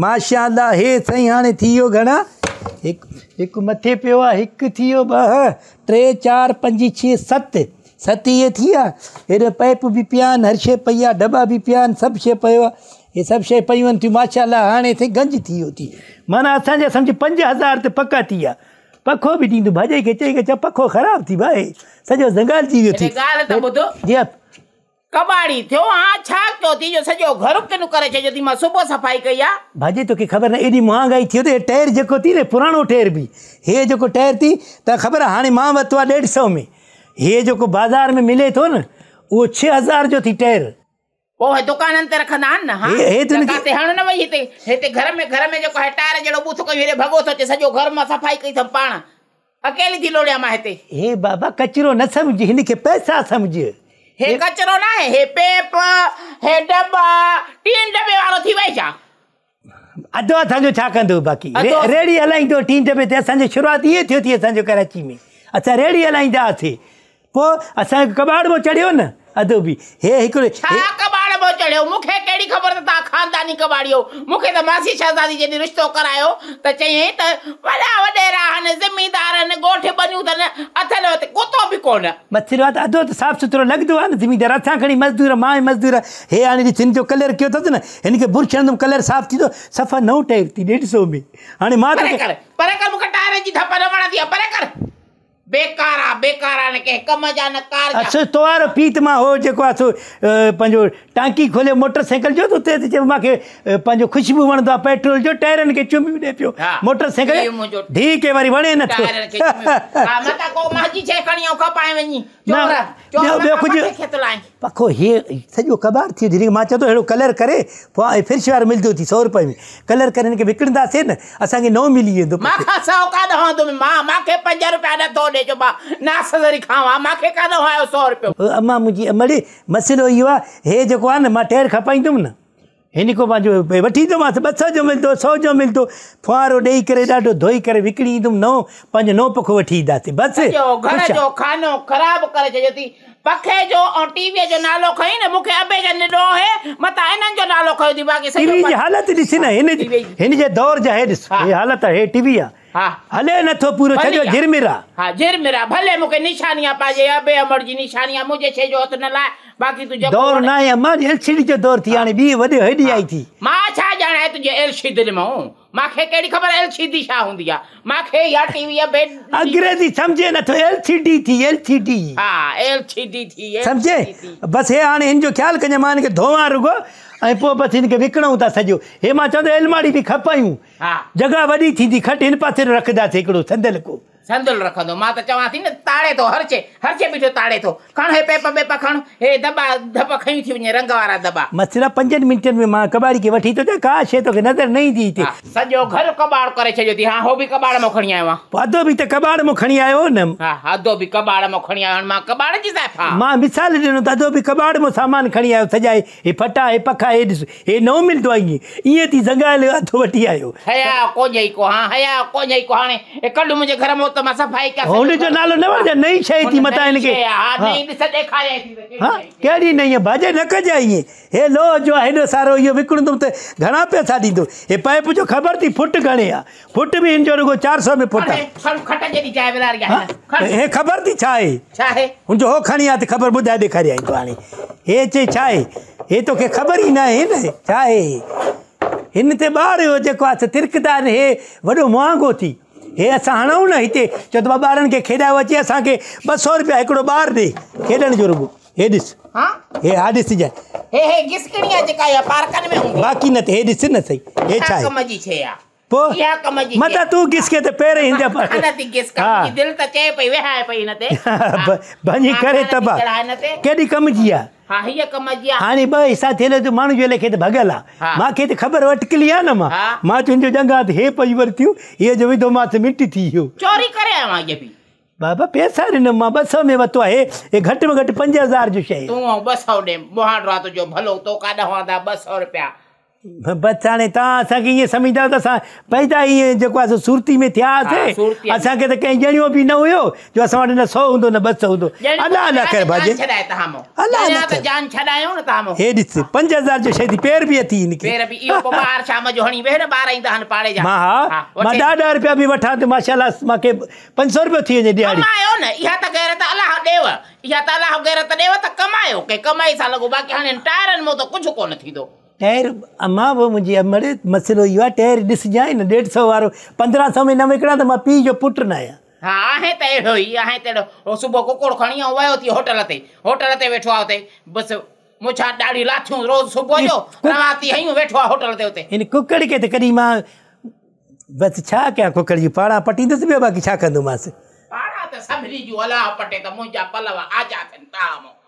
माशाला हे सही हाँ थी घना एक एक मथे पे एक थी ब टे चार पंज छह सत सत ये थी विया हेॾे पाइप बि पिया हर शे पई आ डबा भी पियान सब शे शइ ये सब शे पन थी माशाला हाँ साईं गंज थी वियो थी माना असांजा समझ पंज हज़ार तो पक थी पखो भी ॾींदो भाॼाई के चई खे पखो खराब थी भाई सॼो ज़ंगाल थी वियो थी जीअं કબાડી થયો આ છાક થયો ત્રીજો સજો ઘર કેનું કરે છે જેથી માં સુબો સફાઈ કયા ભાજી તો કે ખબર ન એડી મહાંગાઈ થયો તો એ ટેર જેકો થી ને પુરાણો ટેર બી હે જેકો ટેર થી તો ખબર હાणे मां वतो 150 में हे जेको बाज़ार में मिले थो न उहो छह हज़ार जो थी टेर पोइ हे दुकाननि ते रखंदा न हा हे त किथे हण न वई हिते हिते घर में घर में जेको आहे टायर जहिड़ो बूथो कयो हेॾे भॻो थो अचे घर मां सफ़ाई कई अथमि पाण अकेली थी लोड़िया मां हिते हे बाबा कचिरो न सम्झ हिनखे पैसा सम्झ हे कचरो ना है हे પેપ हे डब्बा तीन डब्बे वालो थी भाई जा अदो अधो जो छा कंदो बाक़ी रेड़ी हलाई तो तीन डब्बे ते असांजो शुरुआत ये थियो थी जो कराची में अच्छा रेड़ी हलाई हलाईंदा हुआसीं पोइ असांजो कबाड़ में चढ़ियो ना अदो भी हे छा कबाड़ पाण पियो चढ़ियो मूंखे कहिड़ी ख़बर त तव्हां ख़ानदानी कबाड़ी हो मूंखे त मासी शहज़ादी जॾहिं रिश्तो करायो त चयईं त वॾा वॾेरा आहिनि ज़मीदार आहिनि ॻोठ बनियूं अथनि अथनि वटि कुतो बि कोन मच्छर आहे त अधो त साफ़ु सुथिरो लॻंदो आहे न ज़मीदार असां खणी मज़दूर मां मज़दूर हे हाणे ॾिसनि जो कलर कयो अथसि न हिन खे बुर्श हणंदुमि कलर साफ़ु थींदो सफ़ा नओं टाइप थी ॾेढ सौ में हाणे मां पर कर मूंखे टायर जी धप न वणंदी आहे पर कर बेकारा बेकारा ने के कम जा न कार जा अच्छा तोवार पीत मा हो जेको आहे सो पंहिंजो टांकी खोले मोटरसाइकिल जो तो ते जे मा के पंजो खुशबू वणंदो पेट्रोल जो टायरन के चुमी दे पियो मोटरसाइकिल ठीक के वरी वणे न नथो तो। हा मता को माजी छे खणी औ खपाए वञी ॿियो कुझु पखो हीअ सजो कबार थी धीरे मा चतो हेड़ो कलर करे फिर फिरिश वार मिलंदो थी 100 रुपए में कलर करन के हिनखे से न असा असांखे नओं मिली खा सा खां सौ दो मा मा के 5 रुपया दे दो ॾिजो भाउ नास वरी खावां मूंखे कान हुयो सौ रुपियो अमा मुंहिंजी अमड़ी मसइलो इहो आहे हे जेको आहे न मां टेर खपाईंदुमि न हिन खां पंहिंजो वठी ईंदोमांसि ॿ सौ जो मिलंदो सौ जो मिलंदो फुआरो ॾेई करे ॾाढो धोई करे विकिणी ईंदुमि नओं पंहिंजो नओं पखो वठी ईंदासीं बसि घर अच्छा। जो खानो ख़राबु करे छॾियो थी पखे जो और टीवीअ जो नालो खई न मूंखे अबे जो निडो आहे मता इन्हनि जो नालो खयो थी बाक़ी टीवी हालत ॾिसी न हिन जी जे दौर जा हे ॾिस हे हालत आहे टीवी आहे हले न तो पूरो छजो झिर मिरा हाँ झिर मिरा भले मुके निशानियां पाजे अबे अमर जी निशानियां मुझे छजो तो न ला बाकी तू जब दौर ना है अमर एलसीडी जो दौर थी आने बी वडे हडी आई थी मां छा जाने है तुझे एलसीडी दिल में माखे केड़ी खबर एलसीडी छा हुंदी आ माखे या टीवी या बे अंग्रेजी समझे न तो एलसीडी थी एलसीडी हां एलसीडी थी समझे बस हे आने इन जो ख्याल कने मान के धोवा रुगो ऐं पोइ बसि हिनखे विकिणूं था सॼो हे मां चवंदो अलमाड़ी बि खपायूं जॻह वॾी थींदी खटि हिन पासे रखंदासीं हिकिड़ो सधियल को रख સંદુલ રખંદો માં તો ચવાથી ને તાળે તો હરચે હરચે बिठो ताड़े तो खण है पेपा पेपा खण हे दबा धप खई थी वने रंग वाला दबा मसला 5 मिनट में मां कबाड़ी के वठी तो जा का छे तो के नजर नहीं दी थी सजो घर कबाड़ करे छे जोती हां हो भी कबाड़ में खणी आयो वादो भी तो कबाड़ में खणी आयो ने हां हादो भी कबाड़ में खणी आयो मां कबाड़ जी साफा मां मिसाल देनो दादो भी कबाड़ में सामान खणी आयो सजाए ए फटा ए पखा ए दिस हे नो दो आई ये थी जगाल हाथ वठी आयो हया कोजई को हां हया कोजई को हाने ए कड मुझे घर में તમારા સફાઈ કા હોડી જો નાલો નવર જે નહીં છે તી મતા એને કે હા નહીં દિસ દેખાય તી હા કેડી નહીં હે ભાજે ન કજાઈએ હે લો જો હેડો સારો યો વિકણ તું તે ઘણા પૈસા દીધો એ પાઇપ જો ખબર થી ફૂટ ગણે આ ફૂટ બી ઇન જો 400 में ફૂટ ખરું ખટા જેડી જાય વેલા ગયા હે ખબર થી છાય છાય હું જો હો ખણી આ ખબર બુધાય દેખાડી આઈ તો આણી હે છે છાય હે તો કે ખબર ઈ ના હે ને છાય हिन ते ॿार हुयो जेको आहे तिरकदार हे वॾो महांगो थी हे अस हणूं ना इतने चो तो बार ॿारनि खे खेॾायो अचे असांखे सौ रुपया एक बार दे खेद जो रुगो हे ॾिस हा हे हा ॾिसिजांइ हे हे घिसकणी आहे जेका या पार्कन में होंगे बाक़ी न त हे दिस न सही हे छा कम जी छे आहे पोइ इहा कम जी मता ते पेरे इंदे पर हिन जा पाण थी हाँ। दिल त चए पई वेहाए पई न ते भञी करे तबाह केडी कम जी आहे हा हीअ कम जी आहे हाणे ॿ हिसा थियल जो माण्हू जे लेखे त भॻल आहे मूंखे त ख़बर अटकली आहे न मां मां तुंहिंजो जंगात हे पई वरितियूं इहे जो विधो मां त मिटी थी वियो चोरी करे आयो आहे इहे बि बाबा पैसा ॾिनमि मां ॿ सौ में वरितो आहे हे घटि में घटि पंज हज़ार जो शइ तूं ॿ सौ ॾे मोहाण राति जो भलो तो काॾां ॾहंदा ॿ सौ रुपिया બબતાને તા સગીય સમીધા તા પૈદા ઈ જો સૂરતી મે થયા સે આસા કે કે જણીઓ બી ન હોયો જો સવાડ ન સો હોંદો ન બસ હોંદો અલ્લાહ ન કરે બાજે આ તા જાન છડાયો ન તામો એ દિસે 5000 જો શહીદી પેર બી થી ની પેર બી બાર ચામ જોણી વે ને બાર આઈ તા હન પાડે જા હા હા 100 રૂપિયા બી વઠા માશાલ્લા માકે 500 રૂપિયા થી દીઆડી આયો ને આ તો ગેરતા અલ્લાહ દેવ આ તલા વગેરે ત દેવ તો કમાયો કે કમાઈ સા લાગો બાકી હને ટાયરન મો તો કુછ કો ન થી દો टायर मां वो मुझे अमर मसलो इहो आहे टायर ॾिसजांइ न ॾेढ सौ वारो पंद्रहं में न विकिणां त तो मां पीउ जो पुट ना आहियां हा आहे त अहिड़ो ई आहे त अहिड़ो हो कुकुड़ खणी ऐं थी होटल ते होटल ते वेठो आहे हुते मुछा ॾाढी लाथियूं रोज़ सुबुह जो रवाती हयूं वेठो होटल ते हुते हिन कुकड़ खे त कॾहिं मां बसि छा कयां कुकड़ जी पाड़ा पटींदुसि ॿियो बाक़ी छा कंदोमांसि पाड़ा त सभिनी जूं अलाह पटे त मुंहिंजा पलव आज़ादु आहिनि तव्हां